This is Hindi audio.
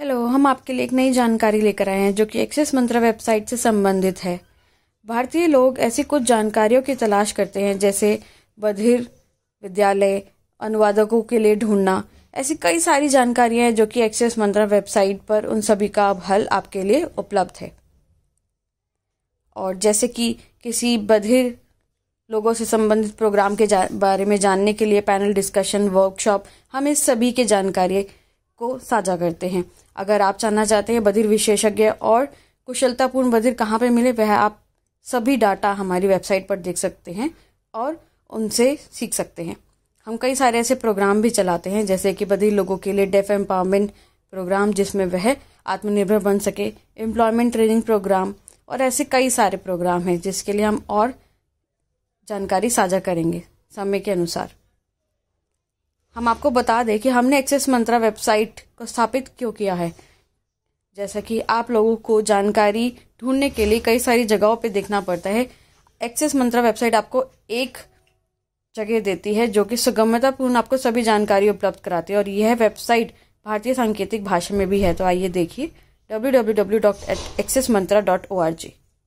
हेलो हम आपके लिए एक नई जानकारी लेकर आए हैं जो कि एक्सेस मंत्रा वेबसाइट से संबंधित है भारतीय लोग ऐसी कुछ जानकारियों की तलाश करते हैं जैसे बधिर विद्यालय अनुवादकों के लिए ढूंढना ऐसी कई सारी जानकारियां हैं जो कि एक्सेस मंत्रा वेबसाइट पर उन सभी का हल आपके लिए उपलब्ध है और जैसे कि किसी बधिर लोगों से संबंधित प्रोग्राम के बारे में जानने के लिए पैनल डिस्कशन वर्कशॉप हम इस सभी के जानकारी को साझा करते हैं अगर आप जानना चाहते हैं बधिर विशेषज्ञ और कुशलतापूर्ण बधिर कहाँ पे मिले वह आप सभी डाटा हमारी वेबसाइट पर देख सकते हैं और उनसे सीख सकते हैं हम कई सारे ऐसे प्रोग्राम भी चलाते हैं जैसे कि बधिर लोगों के लिए डेफ एम्पावरमेंट प्रोग्राम जिसमें वह आत्मनिर्भर बन सके एम्प्लॉयमेंट ट्रेनिंग प्रोग्राम और ऐसे कई सारे प्रोग्राम हैं जिसके लिए हम और जानकारी साझा करेंगे समय के अनुसार हम आपको बता दें कि हमने एक्सेस मंत्रा वेबसाइट को स्थापित क्यों किया है जैसा कि आप लोगों को जानकारी ढूंढने के लिए कई सारी जगहों पर देखना पड़ता है एक्सेस मंत्रा वेबसाइट आपको एक जगह देती है जो कि सुगम्यतापूर्ण आपको सभी जानकारी उपलब्ध कराती है और यह वेबसाइट भारतीय सांकेतिक भाषा में भी है तो आइए देखिए W W W dot access Mantra dot O R जी